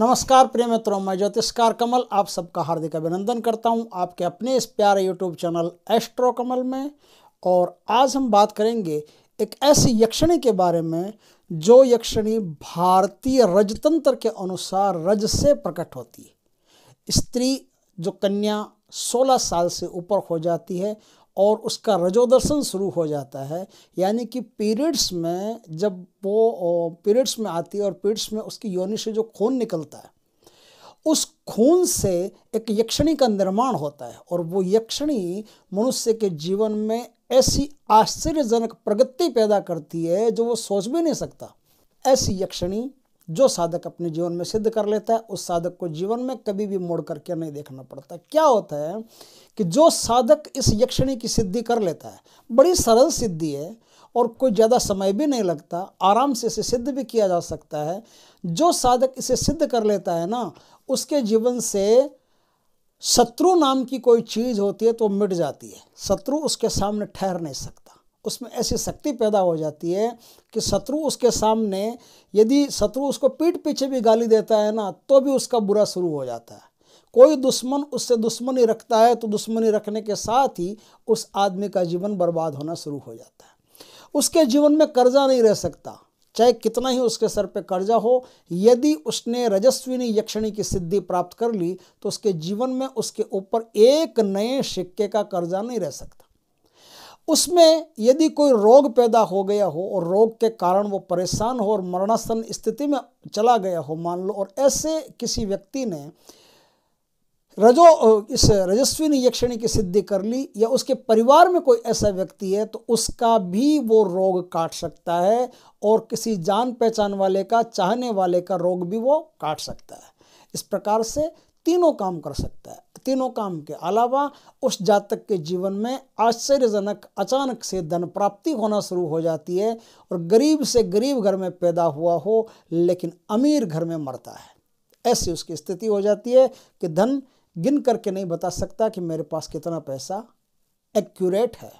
नमस्कार प्रिय मित्रों मैं ज्योतिषकार कमल आप सबका हार्दिक अभिनंदन करता हूं आपके अपने इस प्यारे यूट्यूब चैनल एस्ट्रो कमल में और आज हम बात करेंगे एक ऐसी यक्षिणी के बारे में जो यक्षिणी भारतीय रजतंत्र के अनुसार रज से प्रकट होती है स्त्री जो कन्या 16 साल से ऊपर हो जाती है और उसका रजोदर्शन शुरू हो जाता है यानी कि पीरियड्स में जब वो पीरियड्स में आती है और पीरियड्स में उसकी योनि से जो खून निकलता है उस खून से एक यक्षणी का निर्माण होता है और वो यक्षणी मनुष्य के जीवन में ऐसी आश्चर्यजनक प्रगति पैदा करती है जो वो सोच भी नहीं सकता ऐसी यक्षणी जो साधक अपने जीवन में सिद्ध कर लेता है उस साधक को जीवन में कभी भी मोड़ करके नहीं देखना पड़ता क्या होता है कि जो साधक इस यक्षिणी की सिद्धि कर लेता है बड़ी सरल सिद्धि है और कोई ज़्यादा समय भी नहीं लगता आराम से इसे सिद्ध भी किया जा सकता है जो साधक इसे सिद्ध कर लेता है ना उसके जीवन से शत्रु नाम की कोई चीज़ होती है तो मिट जाती है शत्रु उसके सामने ठहर नहीं सकता उसमें ऐसी शक्ति पैदा हो जाती है कि शत्रु उसके सामने यदि शत्रु उसको पीठ पीछे भी गाली देता है ना तो भी उसका बुरा शुरू हो जाता है कोई दुश्मन उससे दुश्मनी रखता है तो दुश्मनी रखने के साथ ही उस आदमी का जीवन बर्बाद होना शुरू हो जाता है उसके जीवन में कर्जा नहीं रह सकता चाहे कितना ही उसके सर पे कर्जा हो यदि उसने रजस्विनी यक्षिणी की सिद्धि प्राप्त कर ली तो उसके जीवन में उसके ऊपर एक नए सिक्के का कर्जा नहीं रह सकता उसमें यदि कोई रोग पैदा हो गया हो और रोग के कारण वो परेशान हो और मरणासन स्थिति में चला गया हो मान लो और ऐसे किसी व्यक्ति ने रजो इस रजस्विनी यक्षिणी की सिद्धि कर ली या उसके परिवार में कोई ऐसा व्यक्ति है तो उसका भी वो रोग काट सकता है और किसी जान पहचान वाले का चाहने वाले का रोग भी वो काट सकता है इस प्रकार से तीनों काम कर सकता है तीनों काम के अलावा उस जातक के जीवन में आश्चर्यजनक अचानक से धन प्राप्ति होना शुरू हो जाती है और गरीब से गरीब घर में पैदा हुआ हो लेकिन अमीर घर में मरता है ऐसी उसकी स्थिति हो जाती है कि धन गिन करके नहीं बता सकता कि मेरे पास कितना पैसा एक्यूरेट है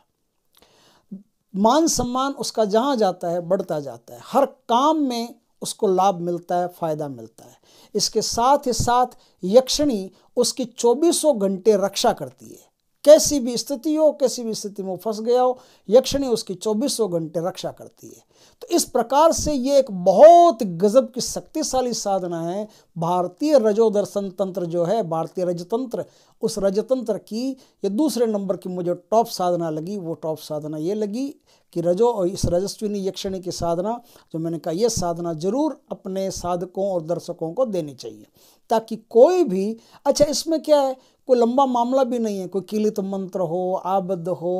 मान सम्मान उसका जहाँ जाता है बढ़ता जाता है हर काम में उसको लाभ मिलता है फ़ायदा मिलता है इसके साथ ही साथ यक्षिणी उसकी चौबीसों घंटे रक्षा करती है कैसी भी स्थिति हो कैसी भी स्थिति में फंस गया हो यक्षिणी उसकी चौबीसों घंटे रक्षा करती है तो इस प्रकार से ये एक बहुत गजब की शक्तिशाली साधना है भारतीय रजोदर्शन तंत्र जो है भारतीय रजतंत्र उस रजतंत्र की ये दूसरे नंबर की मुझे टॉप साधना लगी वो टॉप साधना ये लगी कि रजो और इस रजस्विनी यक्षिणी की साधना जो मैंने कहा यह साधना जरूर अपने साधकों और दर्शकों को देनी चाहिए ताकि कोई भी अच्छा इसमें क्या है कोई लंबा मामला भी नहीं है कोई किलित मंत्र हो आबद्ध हो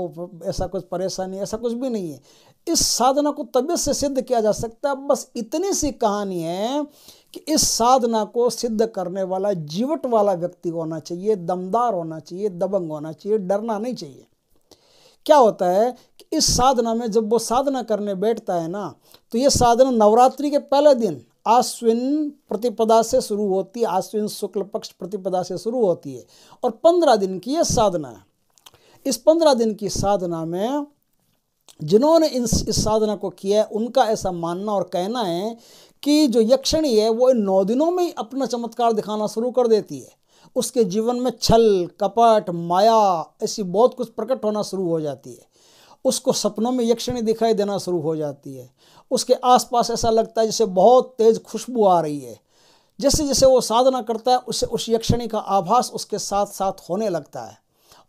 ऐसा कुछ परेशानी ऐसा कुछ भी नहीं है इस साधना को तबियत से सिद्ध किया जा सकता है बस इतनी सी कहानी है कि इस साधना को सिद्ध करने वाला जीवट वाला व्यक्ति होना चाहिए दमदार होना चाहिए दबंग होना चाहिए डरना नहीं चाहिए क्या होता है कि इस साधना में जब वो साधना करने बैठता है ना तो ये साधना नवरात्रि के पहले दिन आश्विन प्रतिपदा से शुरू होती है आश्विन शुक्ल पक्ष प्रतिपदा से शुरू होती है और पंद्रह दिन की यह साधना है इस पंद्रह दिन की साधना में जिन्होंने इन इस साधना को किया है उनका ऐसा मानना और कहना है कि जो यक्षिणी है वो इन नौ दिनों में ही अपना चमत्कार दिखाना शुरू कर देती है उसके जीवन में छल कपट माया ऐसी बहुत कुछ प्रकट होना शुरू हो जाती है उसको सपनों में यक्षिणी दिखाई देना शुरू हो जाती है उसके आसपास ऐसा लगता है जैसे बहुत तेज़ खुशबू आ रही है जैसे जैसे वो साधना करता है उसे उस यक्षिणी का आभास उसके साथ साथ होने लगता है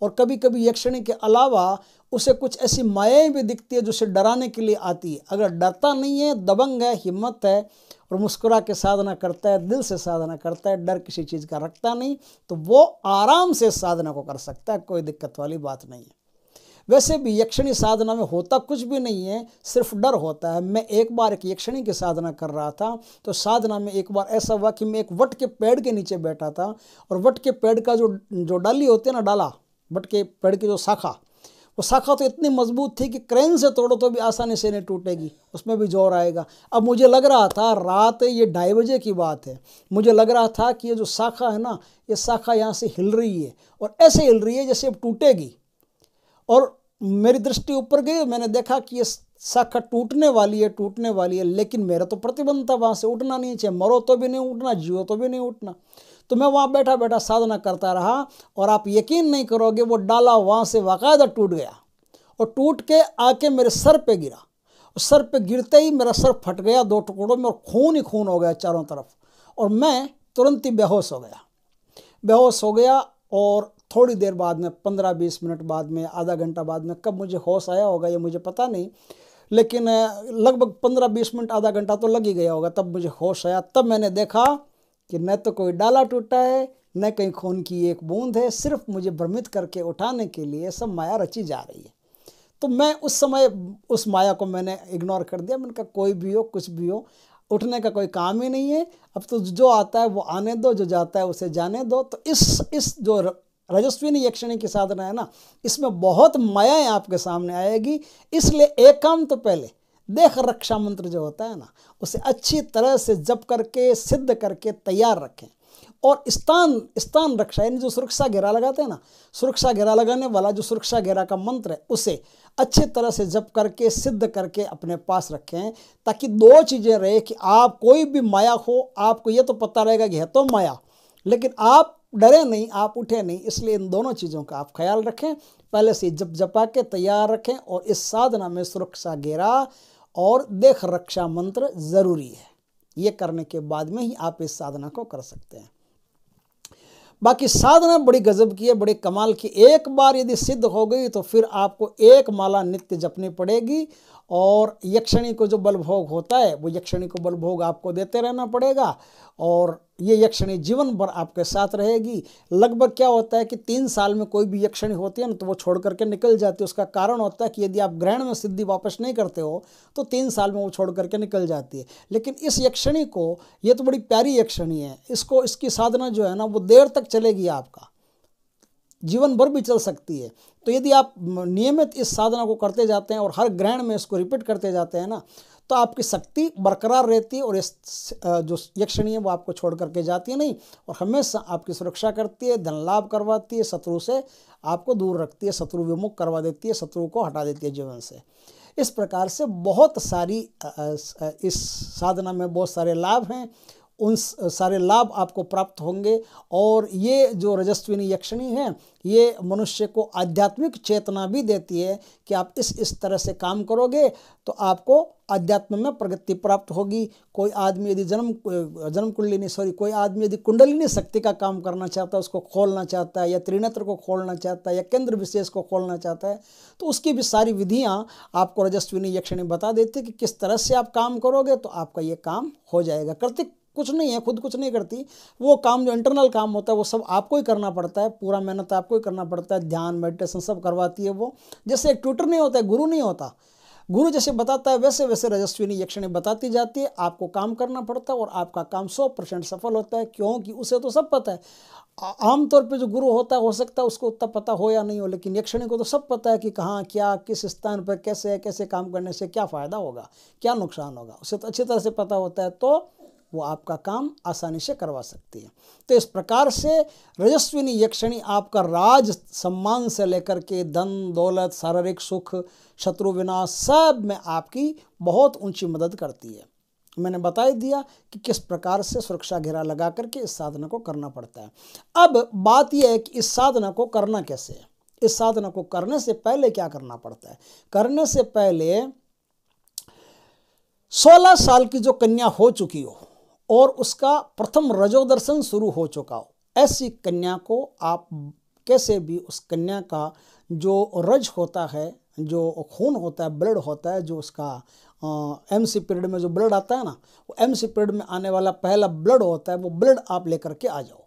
और कभी कभी यक्षिणी के अलावा उसे कुछ ऐसी मायाएँ भी दिखती है जो उसे डराने के लिए आती है अगर डरता नहीं है दबंग है हिम्मत है और मुस्कुरा के साधना करता है दिल से साधना करता है डर किसी चीज़ का रखता नहीं तो वो आराम से साधना को कर सकता है कोई दिक्कत वाली बात नहीं है वैसे भी यक्षिणी साधना में होता कुछ भी नहीं है सिर्फ डर होता है मैं एक बार एक यक्षिणी की साधना कर रहा था तो साधना में एक बार ऐसा हुआ कि मैं एक वट के पेड़ के नीचे बैठा था और वट के पेड़ का जो जो डाली होती है ना डाला वट के पेड़ की जो शाखा वो शाखा तो इतनी मजबूत थी कि क्रेन से तोड़ो तो भी आसानी से नहीं टूटेगी उसमें भी जोर आएगा अब मुझे लग रहा था रात ये ढाई बजे की बात है मुझे लग रहा था कि ये जो शाखा है ना ये शाखा यहाँ से हिल रही है और ऐसे हिल रही है जैसे अब टूटेगी और मेरी दृष्टि ऊपर गई मैंने देखा कि ये शाखा टूटने वाली है टूटने वाली है लेकिन मेरा तो प्रतिबंध था वहाँ से उठना नहीं चाहिए मरो तो भी नहीं उठना जियो तो भी नहीं उठना तो मैं वहाँ बैठा बैठा साधना करता रहा और आप यकीन नहीं करोगे वो डाला वहाँ से बाकायदा टूट गया और टूट के आके मेरे सर पे गिरा और सर पे गिरते ही मेरा सर फट गया दो टुकड़ों में और खून ही खून हो गया चारों तरफ और मैं तुरंत ही बेहोश हो गया बेहोश हो गया और थोड़ी देर बाद में पंद्रह बीस मिनट बाद में आधा घंटा बाद में कब मुझे होश आया होगा ये मुझे पता नहीं लेकिन लगभग पंद्रह बीस मिनट आधा घंटा तो लग ही गया होगा तब मुझे होश आया तब मैंने देखा कि न तो कोई डाला टूटा है न कहीं खून की एक बूंद है सिर्फ मुझे भ्रमित करके उठाने के लिए सब माया रची जा रही है तो मैं उस समय उस माया को मैंने इग्नोर कर दिया मैंने कहा कोई भी हो कुछ भी हो उठने का कोई काम ही नहीं है अब तो जो आता है वो आने दो जो जाता है उसे जाने दो तो इस इस जो रजस्विनी यक्षिणी की साधना है ना इसमें बहुत मायाएँ आपके सामने आएगी इसलिए एकांत तो पहले देख रक्षा मंत्र जो होता है ना उसे अच्छी तरह से जप करके सिद्ध करके तैयार रखें और स्थान स्थान रक्षा यानी जो सुरक्षा घेरा लगाते हैं ना सुरक्षा घेरा लगाने वाला जो सुरक्षा घेरा का मंत्र है उसे अच्छी तरह से जप करके सिद्ध करके अपने पास रखें ताकि दो चीज़ें रहे कि आप कोई भी माया हो आपको ये तो पता रहेगा कि है तो माया लेकिन आप डरे नहीं आप उठे नहीं इसलिए इन दोनों चीज़ों का आप ख्याल रखें पहले से जप जपा के तैयार रखें और इस साधना में सुरक्षा घेरा और देख रक्षा मंत्र ज़रूरी है ये करने के बाद में ही आप इस साधना को कर सकते हैं बाकी साधना बड़ी गजब की है बड़े कमाल की एक बार यदि सिद्ध हो गई तो फिर आपको एक माला नित्य जपनी पड़ेगी और यक्षिणी को जो बलभोग होता है वो यक्षिणी को बलभोग आपको देते रहना पड़ेगा और ये यक्षणी जीवन भर आपके साथ रहेगी लगभग क्या होता है कि तीन साल में कोई भी यक्षणी होती है ना तो वो छोड़ करके निकल जाती है उसका कारण होता है कि यदि आप ग्रहण में सिद्धि वापस नहीं करते हो तो तीन साल में वो छोड़ करके निकल जाती है लेकिन इस यक्षणी को ये तो बड़ी प्यारी यक्षणी है इसको इसकी साधना जो है ना वो देर तक चलेगी आपका जीवन भर भी चल सकती है तो यदि आप नियमित इस साधना को करते जाते हैं और हर ग्रहण में इसको रिपीट करते जाते हैं ना तो आपकी शक्ति बरकरार रहती है और इस जो यक्षणी है वो आपको छोड़ करके जाती है नहीं और हमेशा आपकी सुरक्षा करती है धन लाभ करवाती है शत्रु से आपको दूर रखती है शत्रु विमुख करवा देती है शत्रु को हटा देती है जीवन से इस प्रकार से बहुत सारी इस साधना में बहुत सारे लाभ हैं उन सारे लाभ आपको प्राप्त होंगे और ये जो रजस्विनी यक्षिणी है ये मनुष्य को आध्यात्मिक चेतना भी देती है कि आप इस इस तरह से काम करोगे तो आपको अध्यात्म में प्रगति प्राप्त होगी कोई आदमी यदि जन्म जन्म कुंडलिनी सॉरी कोई आदमी यदि कुंडलिनी शक्ति का काम करना चाहता है उसको खोलना चाहता है या त्रिनेत्र को खोलना चाहता है या केंद्र विशेष को खोलना चाहता है तो उसकी भी सारी विधियाँ आपको रजस्विनी यक्षिणी बता देती है कि किस तरह से आप काम करोगे तो आपका ये काम हो जाएगा कृतिक कुछ नहीं है खुद कुछ नहीं करती वो काम जो इंटरनल काम होता है वो सब आपको ही करना पड़ता है पूरा मेहनत आपको ही करना पड़ता है ध्यान मेडिटेशन सब करवाती है वो जैसे एक ट्यूटर नहीं होता है गुरु नहीं होता गुरु जैसे बताता है वैसे वैसे रजस्विनी यक्षणी बताती जाती है आपको काम करना पड़ता है और आपका काम सौ परसेंट सफल होता है क्योंकि उसे तो सब पता है आमतौर पे जो गुरु होता है हो सकता है उसको उतना पता हो या नहीं हो लेकिन यक्षणी को तो सब पता है कि कहाँ क्या किस स्थान पर कैसे कैसे काम करने से क्या फ़ायदा होगा क्या नुकसान होगा उसे तो अच्छी तरह से पता होता है तो वो आपका काम आसानी से करवा सकती है तो इस प्रकार से रजस्विनी यक्षिणी आपका राज सम्मान से लेकर के धन दौलत शारीरिक सुख शत्रु विनाश सब में आपकी बहुत ऊंची मदद करती है मैंने बता ही दिया कि किस प्रकार से सुरक्षा घेरा लगा करके इस साधना को करना पड़ता है अब बात यह है कि इस साधना को करना कैसे है इस साधना को करने से पहले क्या करना पड़ता है करने से पहले सोलह साल की जो कन्या हो चुकी हो और उसका प्रथम रजोदर्शन शुरू हो चुका हो ऐसी कन्या को आप कैसे भी उस कन्या का जो रज होता है जो खून होता है ब्लड होता है जो उसका एम सी पीरियड में जो ब्लड आता है ना वो एम सी पीरियड में आने वाला पहला ब्लड होता है वो ब्लड आप लेकर के आ जाओ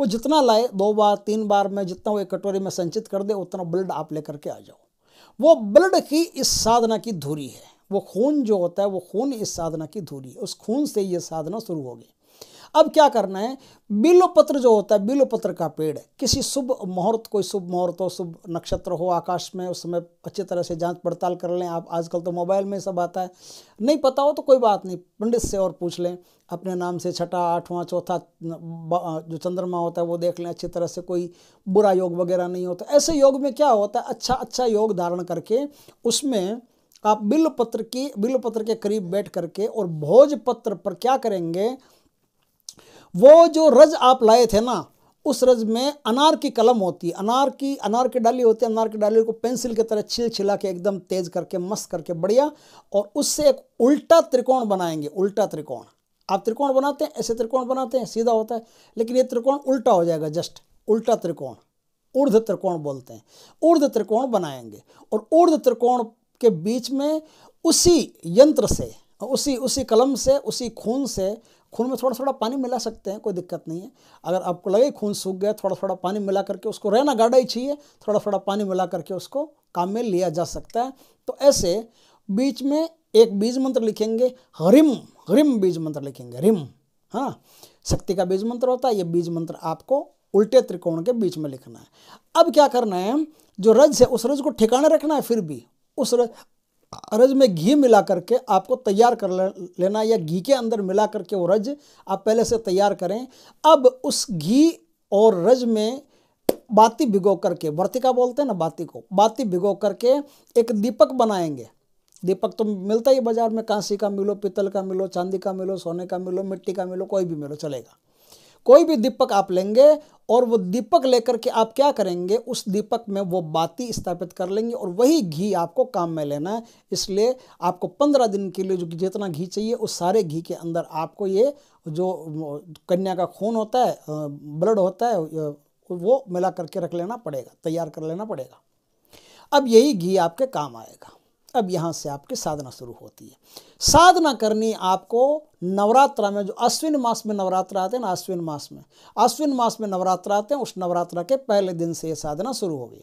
वो जितना लाए दो बार तीन बार में जितना वो एक कटोरी में संचित कर दे उतना ब्लड आप लेकर के आ जाओ वो ब्लड की इस साधना की धुरी है वो खून जो होता है वो खून इस साधना की धूरी है उस खून से ये साधना शुरू होगी अब क्या करना है बिलोपत्र जो होता है बिलोपत्र का पेड़ किसी शुभ मुहूर्त कोई शुभ मुहूर्त हो शुभ नक्षत्र हो आकाश में उस समय अच्छी तरह से जांच पड़ताल कर लें आप आजकल तो मोबाइल में सब आता है नहीं पता हो तो कोई बात नहीं पंडित से और पूछ लें अपने नाम से छठा आठवां चौथा जो चंद्रमा होता है वो देख लें अच्छी तरह से कोई बुरा योग वगैरह नहीं होता ऐसे योग में क्या होता है अच्छा अच्छा योग धारण करके उसमें आप बिल पत्र की बिल पत्र के करीब बैठ करके और भोज पत्र पर क्या करेंगे वो जो रज आप लाए थे ना उस रज में अनार की कलम होती है अनार की अनार की डाली होती है अनार की डाली को पेंसिल की तरह छिल छिला के एकदम तेज करके मस्त करके बढ़िया और उससे एक उल्टा त्रिकोण बनाएंगे उल्टा त्रिकोण आप त्रिकोण बनाते हैं ऐसे त्रिकोण बनाते हैं सीधा होता है लेकिन ये त्रिकोण उल्टा हो जाएगा जस्ट उल्टा त्रिकोण ऊर्ध त्रिकोण बोलते हैं ऊर्ध त्रिकोण बनाएंगे और ऊर्ध त्रिकोण के बीच में उसी यंत्र से उसी उसी कलम से उसी खून से खून में थोड़ा थोड़ा पानी मिला सकते हैं कोई दिक्कत नहीं है अगर आपको लगे खून सूख गया थोड़ा थोड़ा पानी मिला करके उसको रहना गाढ़ा ही चाहिए थोड़ा थोड़ा पानी मिला करके उसको काम में लिया जा सकता है तो ऐसे बीच में एक बीज मंत्र लिखेंगे हरिम हरिम बीज मंत्र लिखेंगे रिम हाँ शक्ति का बीज मंत्र होता है ये बीज मंत्र आपको उल्टे त्रिकोण के बीच में लिखना है अब क्या करना है जो रज है उस रज को ठिकाने रखना है फिर भी उस रज में घी मिला करके आपको तैयार कर लेना या घी के अंदर मिला करके वो रज आप पहले से तैयार करें अब उस घी और रज में बाती भिगो करके वर्तिका बोलते हैं ना बाती को बाती भिगो करके एक दीपक बनाएंगे दीपक तो मिलता ही बाज़ार में कांसी का मिलो पीतल का मिलो चांदी का मिलो सोने का मिलो मिट्टी का मिलो कोई भी मिलो चलेगा कोई भी दीपक आप लेंगे और वो दीपक लेकर के आप क्या करेंगे उस दीपक में वो बाती स्थापित कर लेंगे और वही घी आपको काम में लेना है इसलिए आपको पंद्रह दिन के लिए जो जितना घी चाहिए उस सारे घी के अंदर आपको ये जो कन्या का खून होता है ब्लड होता है वो मिला करके रख लेना पड़ेगा तैयार कर लेना पड़ेगा अब यही घी आपके काम आएगा अब यहाँ से आपकी साधना शुरू होती है साधना करनी आपको नवरात्रा में जो अश्विन मास में नवरात्र आते हैं ना अश्विन मास में अश्विन मास में नवरात्र आते हैं उस नवरात्रा के पहले दिन से ये साधना शुरू होगी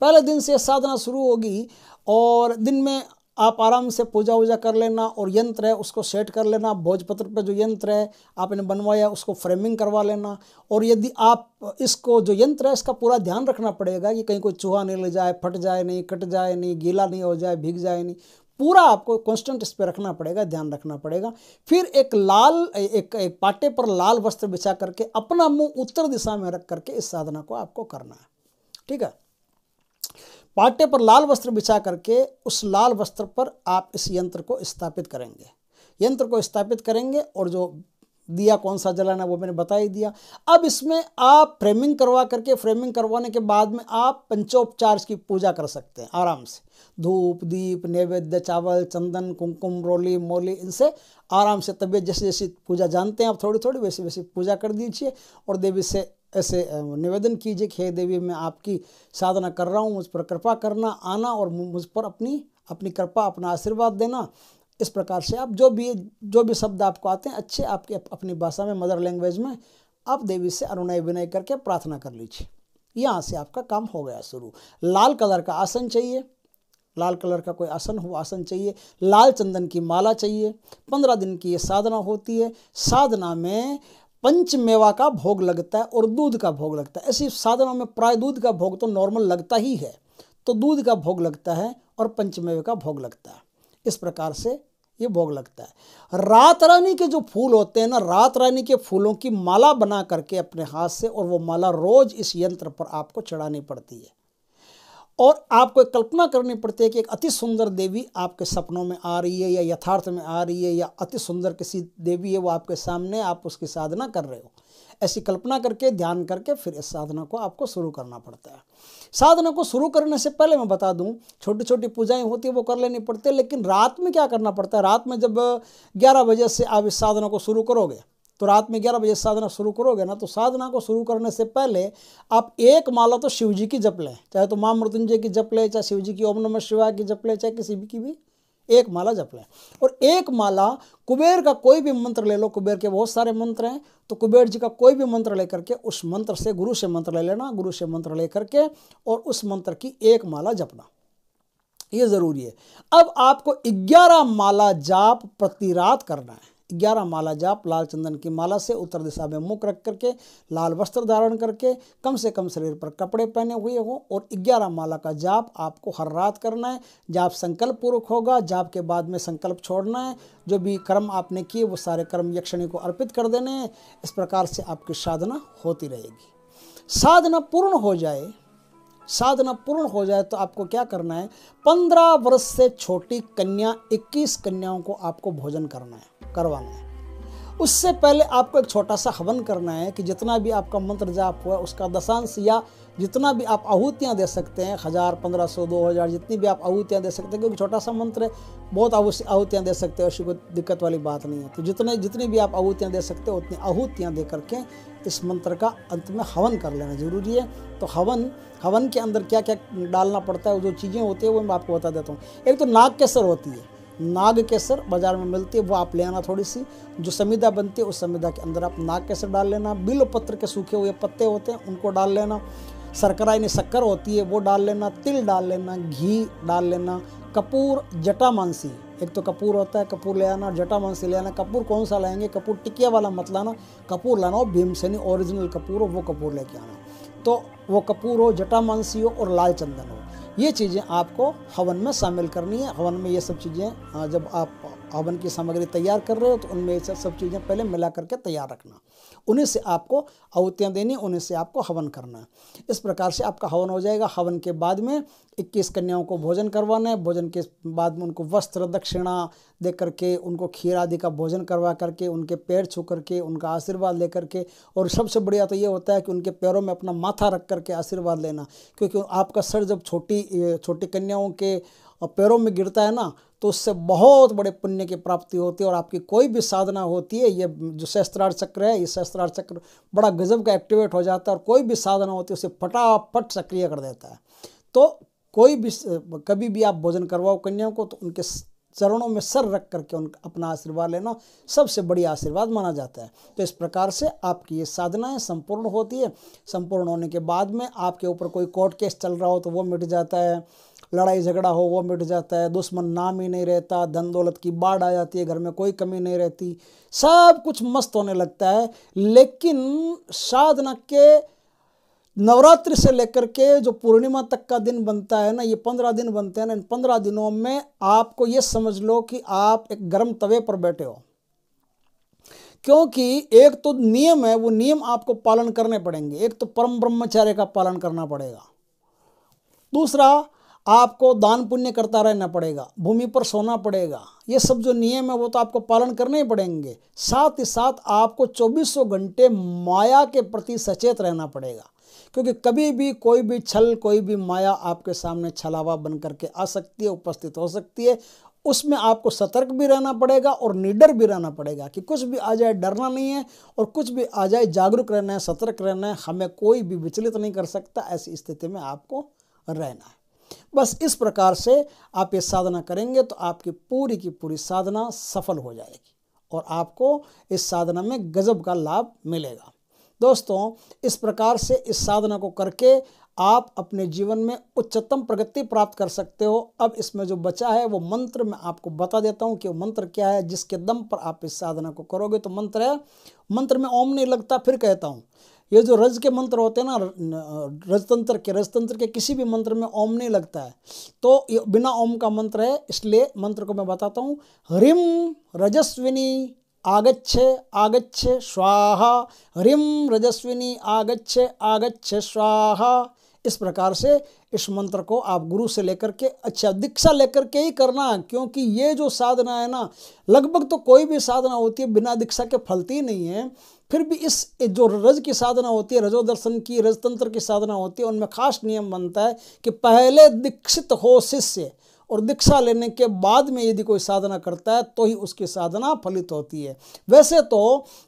पहले दिन से साधना शुरू होगी और दिन में आप आराम से पूजा वूजा कर लेना और यंत्र है उसको सेट कर लेना भोजपत्र पर जो यंत्र है आपने बनवाया उसको फ्रेमिंग करवा लेना और यदि आप इसको जो यंत्र है इसका पूरा ध्यान रखना पड़ेगा कि कहीं कोई चूहा नहीं ले जाए फट जाए नहीं कट जाए नहीं गीला नहीं हो जाए भीग जाए नहीं पूरा आपको कॉन्स्टेंट इस पर रखना पड़ेगा ध्यान रखना पड़ेगा फिर एक लाल एक एक पाटे पर लाल वस्त्र बिछा करके अपना मुँह उत्तर दिशा में रख करके इस साधना को आपको करना है ठीक है पाटे पर लाल वस्त्र बिछा करके उस लाल वस्त्र पर आप इस यंत्र को स्थापित करेंगे यंत्र को स्थापित करेंगे और जो दिया कौन सा जलाना वो मैंने बता ही दिया अब इसमें आप फ्रेमिंग करवा करके फ्रेमिंग करवाने के बाद में आप पंचोपचार की पूजा कर सकते हैं आराम से धूप दीप नैवेद्य चावल चंदन कुमकुम रोली मोली इनसे आराम से तबीयत जैसे जैसी पूजा जानते हैं आप थोड़ी थोड़ी वैसे वैसे पूजा कर दीजिए और देवी से ऐसे निवेदन कीजिए कि हे देवी मैं आपकी साधना कर रहा हूँ मुझ पर कृपा करना आना और मुझ पर अपनी अपनी कृपा अपना आशीर्वाद देना इस प्रकार से आप जो भी जो भी शब्द आपको आते हैं अच्छे आपके अपनी भाषा में मदर लैंग्वेज में आप देवी से अनुनय विनय करके प्रार्थना कर लीजिए यहाँ से आपका काम हो गया शुरू लाल कलर का आसन चाहिए लाल कलर का कोई आसन हो आसन चाहिए लाल चंदन की माला चाहिए पंद्रह दिन की ये साधना होती है साधना में पंचमेवा का भोग लगता है और दूध का भोग लगता है ऐसी साधनों में प्राय दूध का भोग तो नॉर्मल लगता ही है तो दूध का भोग लगता है और पंचमेवे का भोग लगता है इस प्रकार से ये भोग लगता है रात रानी के जो फूल होते हैं ना रात रानी के फूलों की माला बना करके अपने हाथ से और वो माला रोज़ इस यंत्र पर आपको चढ़ानी पड़ती है और आपको कल्पना करनी पड़ती है कि एक अति सुंदर देवी आपके सपनों में आ रही है या यथार्थ में आ रही है या अति सुंदर किसी देवी है वो आपके सामने आप उसकी साधना कर रहे हो ऐसी कल्पना करके ध्यान करके फिर इस साधना को आपको शुरू करना पड़ता है साधना को शुरू करने से पहले मैं बता दूं छोटी छोटी पूजाएं होती है वो कर लेनी पड़ती है लेकिन रात में क्या करना पड़ता है रात में जब 11 बजे से आप इस साधना को शुरू करोगे तो रात में ग्यारह बजे साधना शुरू करोगे ना तो साधना को शुरू करने से पहले आप एक माला तो शिव जी की जप लें चाहे तो माँ मृत्युंजय की जप लें चाहे शिव जी की ओम नमः शिवाय की जप लें चाहे किसी भी की भी एक माला जप लें और एक माला कुबेर का कोई भी मंत्र ले लो कुबेर के बहुत सारे मंत्र हैं तो कुबेर जी का कोई भी मंत्र लेकर के उस मंत्र से गुरु से मंत्र ले लेना गुरु से मंत्र लेकर के और उस मंत्र की एक माला जपना ये ज़रूरी है अब आपको ग्यारह माला जाप प्रति रात करना है ग्यारह माला जाप लाल चंदन की माला से उत्तर दिशा में मुख रख करके लाल वस्त्र धारण करके कम से कम शरीर पर कपड़े पहने हुए हों और ग्यारह माला का जाप आपको हर रात करना है जाप संकल्प पूर्वक होगा जाप के बाद में संकल्प छोड़ना है जो भी कर्म आपने किए वो सारे कर्म यक्षिणी को अर्पित कर देने हैं इस प्रकार से आपकी साधना होती रहेगी साधना पूर्ण हो जाए साधना पूर्ण हो जाए तो आपको क्या करना है पंद्रह वर्ष से छोटी कन्या इक्कीस कन्याओं को आपको भोजन करना है करवाना है उससे पहले आपको एक छोटा सा हवन करना है कि जितना भी आपका मंत्र जाप हुआ उसका दशांश या जितना भी आप आहूतियाँ दे सकते हैं हज़ार पंद्रह सौ दो हज़ार जितनी भी आप आहूतियाँ दे सकते हैं क्योंकि छोटा सा मंत्र है बहुत आहूतियाँ दे सकते हैं ऐसी कोई दिक्कत वाली बात नहीं है तो जितने जितनी भी आप आहूतियाँ दे सकते हैं उतनी आहूतियाँ दे करके इस मंत्र का अंत में हवन कर लेना ज़रूरी है तो हवन हवन के अंदर क्या क्या डालना पड़ता है जो चीज़ें होती है वो मैं आपको बता देता हूँ एक तो नाग केसर होती है नाग केसर बाज़ार में मिलती है वो आप ले आना थोड़ी सी जो समीदा बनती है उस समीदा के अंदर आप नाग केसर डाल लेना बिल पत्र के सूखे हुए पत्ते होते हैं उनको डाल लेना शर्करा यानी शक्कर होती है वो डाल लेना तिल डाल लेना घी डाल लेना कपूर जटा मानसी एक तो कपूर होता है कपूर ले आना जटा मानसी ले आना कपूर कौन सा लाएंगे कपूर टिकिया वाला मत लाना कपूर लाना हो भीमसेनी ओरिजिनल कपूर हो वो कपूर लेके आना तो वो कपूर हो जटा मानसी हो और लाल चंदन हो ये चीज़ें आपको हवन में शामिल करनी है हवन में ये सब चीज़ें हाँ, जब आप हवन की सामग्री तैयार कर रहे हो तो उनमें ये सब चीज़ें पहले मिला करके तैयार रखना उन्हीं से आपको आहुतियाँ देनी उन्हीं से आपको हवन करना है इस प्रकार से आपका हवन हो जाएगा हवन के बाद में इक्कीस कन्याओं को भोजन करवाना है भोजन के बाद में उनको वस्त्र दक्षिणा दे करके उनको खीर आदि का भोजन करवा करके उनके पैर छू करके उनका आशीर्वाद ले करके और सबसे बढ़िया तो ये होता है कि उनके पैरों में अपना माथा रख करके आशीर्वाद लेना क्योंकि आपका सर जब छोटी छोटी कन्याओं के और पैरों में गिरता है ना तो उससे बहुत बड़े पुण्य की प्राप्ति होती है और आपकी कोई भी साधना होती है ये जो शस्त्रार्थ चक्र है ये शस्त्रार्थ चक्र बड़ा गजब का एक्टिवेट हो जाता है और कोई भी साधना होती है उसे फटाफट सक्रिय कर देता है तो कोई भी कभी भी आप भोजन करवाओ कन्याओं को तो उनके चरणों में सर रख करके उन अपना आशीर्वाद लेना सबसे बड़ी आशीर्वाद माना जाता है तो इस प्रकार से आपकी ये साधनाएं संपूर्ण होती है संपूर्ण होने के बाद में आपके ऊपर कोई कोर्ट केस चल रहा हो तो वो मिट जाता है लड़ाई झगड़ा हो वो मिट जाता है दुश्मन नाम ही नहीं रहता धन दौलत की बाढ़ आ जाती है घर में कोई कमी नहीं रहती सब कुछ मस्त होने लगता है लेकिन साधना के नवरात्रि से लेकर के जो पूर्णिमा तक का दिन बनता है ना ये पंद्रह दिन बनते हैं ना इन पंद्रह दिनों में आपको ये समझ लो कि आप एक गर्म तवे पर बैठे हो क्योंकि एक तो नियम है वो नियम आपको पालन करने पड़ेंगे एक तो परम ब्रह्मचार्य का पालन करना पड़ेगा दूसरा आपको दान पुण्य करता रहना पड़ेगा भूमि पर सोना पड़ेगा ये सब जो नियम है वो तो आपको पालन करने ही पड़ेंगे साथ ही साथ आपको चौबीसों घंटे माया के प्रति सचेत रहना पड़ेगा क्योंकि कभी भी कोई भी छल कोई भी माया आपके सामने छलावा बन करके आ सकती है उपस्थित हो सकती है उसमें आपको सतर्क भी रहना पड़ेगा और निडर भी रहना पड़ेगा कि कुछ भी आ जाए डरना नहीं है और कुछ भी आ जाए जागरूक रहना है सतर्क रहना है हमें कोई भी विचलित नहीं कर सकता ऐसी स्थिति में आपको रहना है बस इस प्रकार से आप ये साधना करेंगे तो आपकी पूरी की पूरी साधना सफल हो जाएगी और आपको इस साधना में गजब का लाभ मिलेगा दोस्तों इस प्रकार से इस साधना को करके आप अपने जीवन में उच्चतम प्रगति प्राप्त कर सकते हो अब इसमें जो बचा है वो मंत्र मैं आपको बता देता हूँ कि वो मंत्र क्या है जिसके दम पर आप इस साधना को करोगे तो मंत्र है मंत्र में ओम नहीं लगता फिर कहता हूँ ये जो रज के मंत्र होते हैं ना रजतंत्र के रजतंत्र के किसी भी मंत्र में ओम नहीं लगता है तो ये बिना ओम का मंत्र है इसलिए मंत्र को मैं बताता हूँ ह्रिम रजस्विनी आगच्छ आगच्छे स्वाहा ह्रिम रजस्विनी आगछ आगछ स्वाहा इस प्रकार से इस मंत्र को आप गुरु से लेकर के अच्छा दीक्षा लेकर के ही करना क्योंकि ये जो साधना है ना लगभग तो कोई भी साधना होती है बिना दीक्षा के फलती नहीं है फिर भी इस जो रज की साधना होती है रजो दर्शन की रजतंत्र की साधना होती है उनमें खास नियम बनता है कि पहले दीक्षित हो शिष्य और दीक्षा लेने के बाद में यदि कोई साधना करता है तो ही उसकी साधना फलित होती है वैसे तो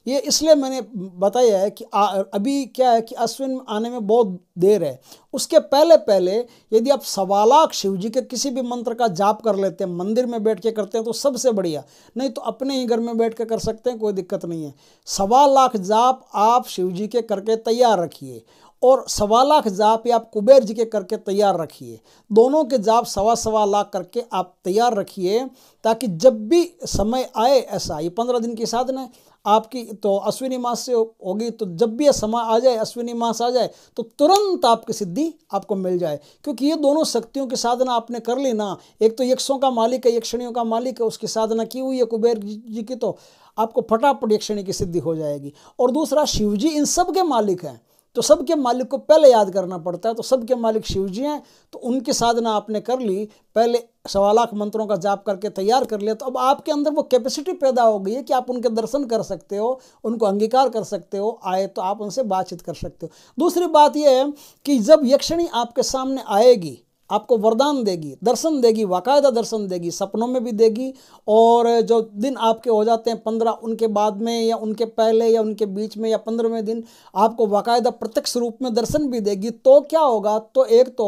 ये इसलिए मैंने बताया है कि आ, अभी क्या है कि अश्विन आने में बहुत देर है उसके पहले पहले यदि आप सवालाख शिव जी के किसी भी मंत्र का जाप कर लेते हैं मंदिर में बैठ के करते हैं तो सबसे बढ़िया नहीं तो अपने ही घर में बैठ के कर सकते हैं कोई दिक्कत नहीं है सवा लाख जाप आप शिव जी के करके तैयार रखिए और सवा लाख जाप या आप कुबेर जी के करके तैयार रखिए दोनों के जाप सवा सवा लाख करके आप तैयार रखिए ताकि जब भी समय आए ऐसा ये पंद्रह दिन की साधना है आपकी तो अश्विनी मास से होगी तो जब भी यह समय आ जाए अश्विनी मास आ जाए तो तुरंत आपकी सिद्धि आपको मिल जाए क्योंकि ये दोनों शक्तियों की साधना आपने कर ली ना एक तो यक्षों का मालिक है यक्षणियों का मालिक है उसकी साधना की हुई है कुबेर जी की तो आपको फटाफट यक्षणी की सिद्धि हो जाएगी और दूसरा शिव जी इन सब के मालिक हैं तो सबके मालिक को पहले याद करना पड़ता है तो सबके मालिक शिव जी हैं तो उनकी साधना आपने कर ली पहले सवा लाख मंत्रों का जाप करके तैयार कर लिया तो अब आपके अंदर वो कैपेसिटी पैदा हो गई है कि आप उनके दर्शन कर सकते हो उनको अंगीकार कर सकते हो आए तो आप उनसे बातचीत कर सकते हो दूसरी बात यह है कि जब यक्षिणी आपके सामने आएगी आपको वरदान देगी दर्शन देगी बाकायदा दर्शन देगी सपनों में भी देगी और जो दिन आपके हो जाते हैं पंद्रह उनके बाद में या उनके पहले या उनके बीच में या पंद्रहवें दिन आपको बाकायदा प्रत्यक्ष रूप में दर्शन भी देगी तो क्या होगा तो एक तो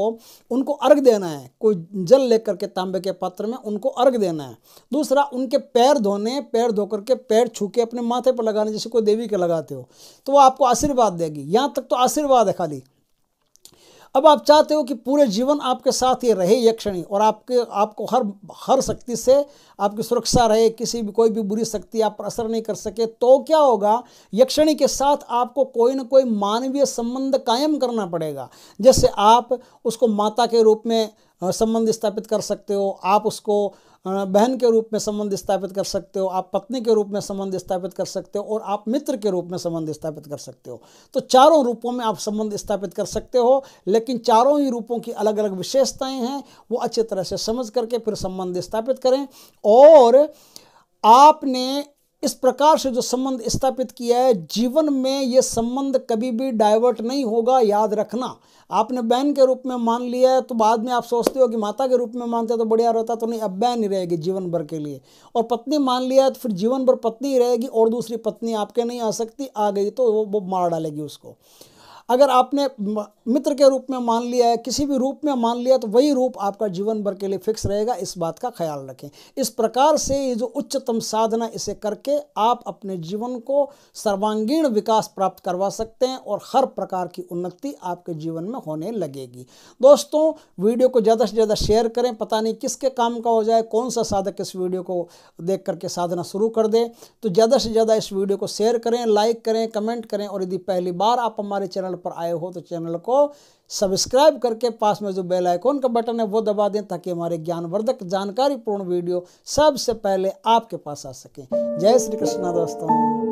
उनको अर्घ देना है कोई जल लेकर के तांबे के पात्र में उनको अर्घ देना है दूसरा उनके पैर धोने पैर धो करके पैर छू के अपने माथे पर लगाने जैसे कोई देवी के लगाते हो तो वो आपको आशीर्वाद देगी यहाँ तक तो आशीर्वाद है खाली अब आप चाहते हो कि पूरे जीवन आपके साथ ये रहे यक्षणी और आपके आपको हर हर शक्ति से आपकी सुरक्षा रहे किसी भी कोई भी बुरी शक्ति आप पर असर नहीं कर सके तो क्या होगा यक्षणी के साथ आपको कोई ना कोई मानवीय संबंध कायम करना पड़ेगा जैसे आप उसको माता के रूप में संबंध स्थापित कर सकते हो आप उसको बहन के रूप में संबंध स्थापित कर सकते हो आप पत्नी के रूप में संबंध स्थापित कर सकते हो और आप मित्र के रूप में संबंध स्थापित कर सकते हो तो चारों रूपों में आप संबंध स्थापित कर सकते हो लेकिन चारों ही रूपों की अलग अलग विशेषताएं हैं वो अच्छी तरह से समझ करके फिर संबंध स्थापित करें और आपने इस प्रकार से जो संबंध स्थापित किया है जीवन में ये संबंध कभी भी डाइवर्ट नहीं होगा याद रखना आपने बहन के रूप में मान लिया है तो बाद में आप सोचते हो कि माता के रूप में मानते तो बढ़िया रहता तो नहीं अब बहन ही रहेगी जीवन भर के लिए और पत्नी मान लिया है तो फिर जीवन भर पत्नी ही रहेगी और दूसरी पत्नी आपके नहीं आ सकती आ गई तो वो मार डालेगी उसको अगर आपने मित्र के रूप में मान लिया है किसी भी रूप में मान लिया तो वही रूप आपका जीवन भर के लिए फिक्स रहेगा इस बात का ख्याल रखें इस प्रकार से ये जो उच्चतम साधना इसे करके आप अपने जीवन को सर्वांगीण विकास प्राप्त करवा सकते हैं और हर प्रकार की उन्नति आपके जीवन में होने लगेगी दोस्तों वीडियो को ज़्यादा से ज़्यादा शेयर करें पता नहीं किसके काम का हो जाए कौन सा साधक इस वीडियो को देख करके साधना शुरू कर दे तो ज़्यादा से ज़्यादा इस वीडियो को शेयर करें लाइक करें कमेंट करें और यदि पहली बार आप हमारे चैनल पर आए हो तो चैनल को सब्सक्राइब करके पास में जो बेल आइकॉन का बटन है वो दबा दें ताकि हमारे ज्ञानवर्धक जानकारी पूर्ण वीडियो सबसे पहले आपके पास आ सके जय श्री कृष्णा दोस्तों